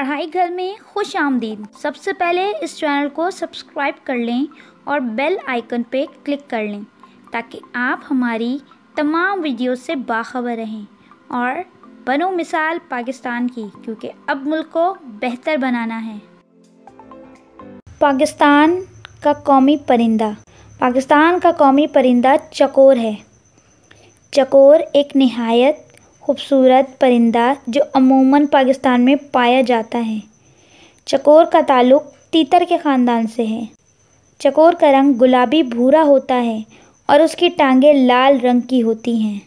पढ़ाई घर में खुश आमदीद सबसे पहले इस चैनल को सब्सक्राइब कर लें और बेल आइकन पे क्लिक कर लें ताकि आप हमारी तमाम वीडियो से बाखबर रहें और बनो मिसाल पाकिस्तान की क्योंकि अब मुल्क को बेहतर बनाना है पाकिस्तान का कौमी परिंदा पाकिस्तान का कौमी परिंदा चकोर है चकोर एक नहायत खूबसूरत परिंदा जो अमूमन पाकिस्तान में पाया जाता है चकोर का ताल्लुक तीतर के ख़ानदान से है चकोर का रंग गुलाबी भूरा होता है और उसकी टांगें लाल रंग की होती हैं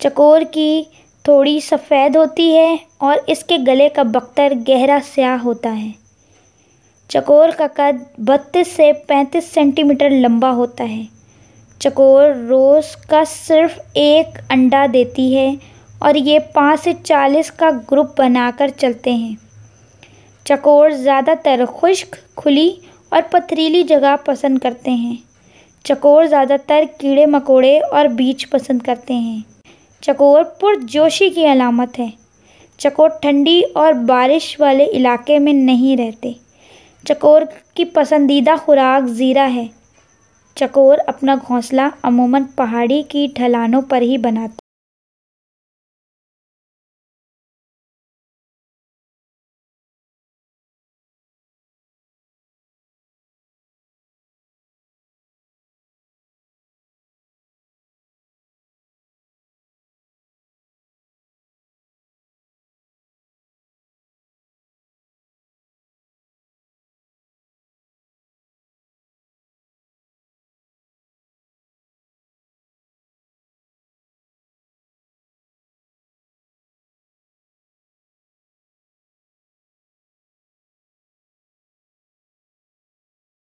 चकोर की थोड़ी सफ़ेद होती है और इसके गले का बख्तर गहरा स्याह होता है चकोर का कद बत्तीस से पैंतीस सेंटीमीटर लंबा होता है चकोर रोज़ का सिर्फ एक अंडा देती है और ये पाँच से चालीस का ग्रुप बनाकर चलते हैं चकोर ज़्यादातर खुश्क खुली और पथरीली जगह पसंद करते हैं चकोर ज़्यादातर कीड़े मकोड़े और बीच पसंद करते हैं चकोर पुरजोशी की अलामत है चकोर ठंडी और बारिश वाले इलाके में नहीं रहते चकोर की पसंदीदा खुराक ज़ीरा है चकोर अपना घोंसला अमूमन पहाड़ी की ढलानों पर ही बनाता